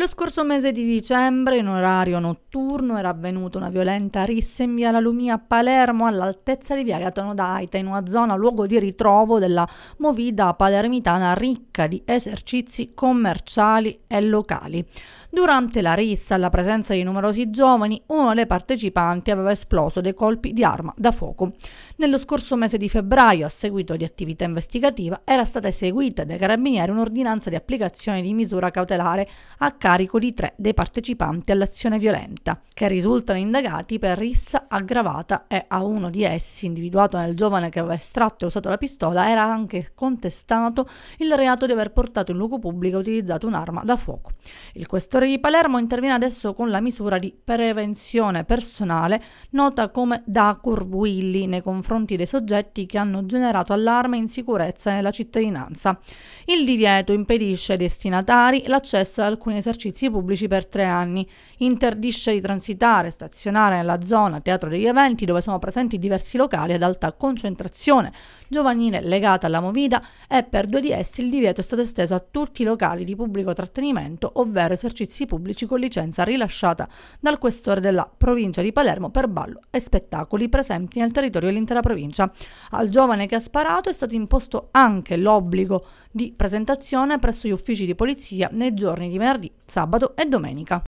Lo scorso mese di dicembre, in orario notturno, era avvenuta una violenta rissa in via La Lumia a Palermo, all'altezza di via Gatano d'Aita, in una zona luogo di ritrovo della movida palermitana ricca di esercizi commerciali e locali. Durante la rissa, alla presenza di numerosi giovani, uno dei partecipanti aveva esploso dei colpi di arma da fuoco. Nello scorso mese di febbraio, a seguito di attività investigativa, era stata eseguita dai carabinieri un'ordinanza di applicazione di misura cautelare a carico di tre dei partecipanti all'azione violenta, che risultano indagati per rissa aggravata e a uno di essi, individuato nel giovane che aveva estratto e usato la pistola, era anche contestato il reato di aver portato in luogo pubblico e utilizzato un'arma da fuoco. Il questore di Palermo interviene adesso con la misura di prevenzione personale, nota come da Curbuilli, nei confronti dei soggetti che hanno generato allarme e insicurezza nella cittadinanza. Il divieto impedisce ai destinatari l'accesso ad alcuni esercizi pubblici per tre anni, interdisce di transitare e stazionare nella zona teatro degli eventi dove sono presenti diversi locali ad alta concentrazione giovanile legata alla movida e per due di essi il divieto è stato esteso a tutti i locali di pubblico trattenimento, ovvero esercizi esercizi pubblici con licenza rilasciata dal questore della provincia di Palermo per ballo e spettacoli presenti nel territorio dell'intera provincia. Al giovane che ha sparato è stato imposto anche l'obbligo di presentazione presso gli uffici di polizia nei giorni di venerdì, sabato e domenica.